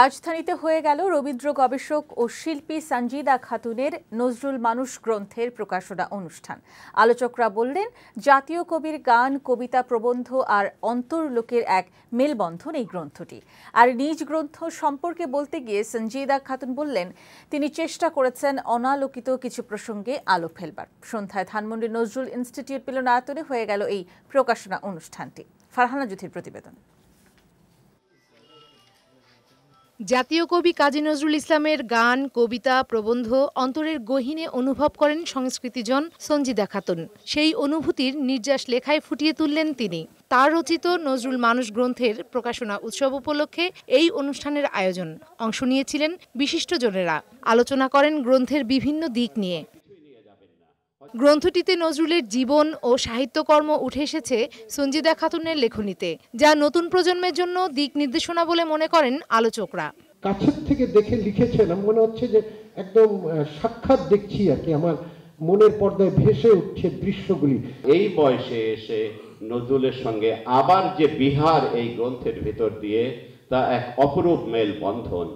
রাজধানীতে হয়ে গেল রবীন্দ্র গবেষক ও শিল্পী সঞ্জিদা খাতুনের নজরুল মানুষ গ্রন্থের প্রকাশনা অনুষ্ঠান আলোচকরা বললেন জাতীয় কবির গান কবিতা প্রবন্ধ আর অন্তর্লোকের এক মেলবন্ধন এই গ্রন্থটি আর নিজ গ্রন্থ সম্পর্কে বলতে গিয়ে সঞ্জিদা খাতুন বললেন তিনি চেষ্টা করেছেন অনালোকিত কিছু প্রসঙ্গে আলো ফেলবার সন্ধ্যায় ধানমন্ডি নজরুল ইনস্টিটিউট মিলনায়তনে হয়ে গেল এই প্রকাশনা অনুষ্ঠানটি ফারহানা জ্যোতির প্রতিবেদন জাতীয় কবি কাজী নজরুল ইসলামের গান কবিতা প্রবন্ধ অন্তরের গহীনে অনুভব করেন সংস্কৃতিজন সঞ্জিদা খাতুন সেই অনুভূতির নির্যাস লেখায় ফুটিয়ে তুললেন তিনি তার রচিত নজরুল মানুষ গ্রন্থের প্রকাশনা উৎসব উপলক্ষে এই অনুষ্ঠানের আয়োজন অংশ নিয়েছিলেন বিশিষ্টজনেরা আলোচনা করেন গ্রন্থের বিভিন্ন দিক নিয়ে গ্রন্থটিতে নজরুলের জীবন ও সাহিত্যকর্ম উঠে এসেছে সঞ্জিদা খাতুনের লেখনীতে যা নতুন প্রজন্মের জন্য দিক নির্দেশনা বলে মনে করেন আলোচকরা কাছের থেকে দেখে লিখেছেন মনে হচ্ছে যে একদম সাক্ষাৎ দেখছি আর কি আমার মনের পর্দায় ভেসে উঠছে দৃশ্যগুলি এই বয়সে এসে নজরুলের সঙ্গে আবার যে বিহার এই গ্রন্থের ভেতর দিয়ে তা এক অপরূপ মেল বন্ধন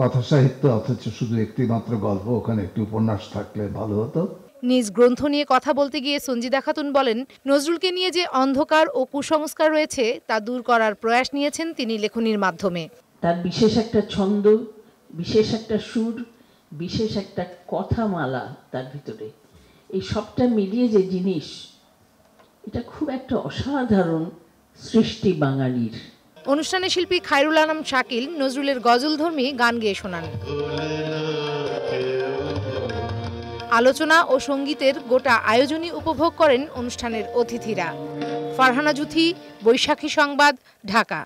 কথা সাহিত্য অথচ শুধু একটি মাত্র গল্প ওখানে একটি উপন্যাস থাকলে ভালো হতো নিজ গ্রন্থ নিয়ে কথা বলতে গিয়ে সঞ্জিদা খাতুন বলেন নজরুলকে নিয়ে যে অন্ধকার ও কুসংস্কার রয়েছে তা দূর করার প্রয়াস নিয়েছেন তিনি লেখনির মাধ্যমে তার বিশেষ একটা ছন্দ বিশেষ একটা সুর বিশেষ একটা কথামালা তার ভিতরে এই সবটা মিলিয়ে যে জিনিস এটা খুব একটা অসাধারণ সৃষ্টি বাঙালির অনুষ্ঠানে শিল্পী খায়রুল আলম শাকিল নজরুলের গজলধর্মী গান গেয়ে শোনান আলোচনা ও সঙ্গীতের গোটা আয়োজনই উপভোগ করেন অনুষ্ঠানের অতিথিরা ফারহানা জুথি বৈশাখী সংবাদ ঢাকা